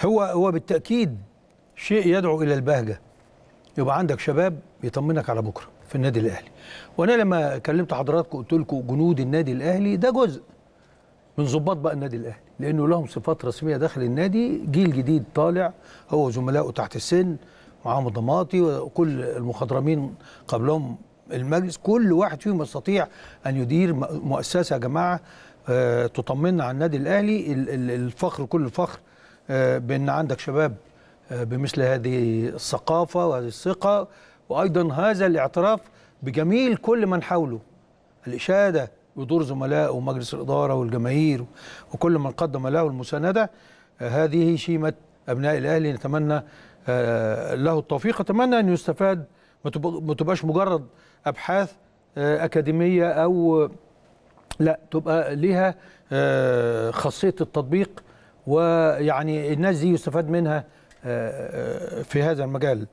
هو هو بالتاكيد شيء يدعو الى البهجه يبقى عندك شباب يطمنك على بكره في النادي الاهلي وانا لما كلمت حضراتكم قلت لكم جنود النادي الاهلي ده جزء من ظباط بقى النادي الاهلي لانه لهم صفات رسميه داخل النادي جيل جديد طالع هو زملائه تحت السن معاهم الضماطي وكل المخضرمين قبلهم المجلس كل واحد فيهم يستطيع ان يدير مؤسسه يا جماعه آه، تطمنا على النادي الاهلي الفخر كل الفخر آه، بان عندك شباب آه، بمثل هذه الثقافه وهذه الثقه وايضا هذا الاعتراف بجميل كل من حوله الاشاده بدور زملاء ومجلس الاداره والجماهير وكل من قدم له المسانده آه، هذه شيمه ابناء الاهلي نتمنى له التوفيق اتمنى ان يستفاد ما تبقاش مجرد ابحاث اكاديميه او لا تبقى ليها خاصيه التطبيق ويعني الناس دي يستفاد منها آه، آه، في هذا المجال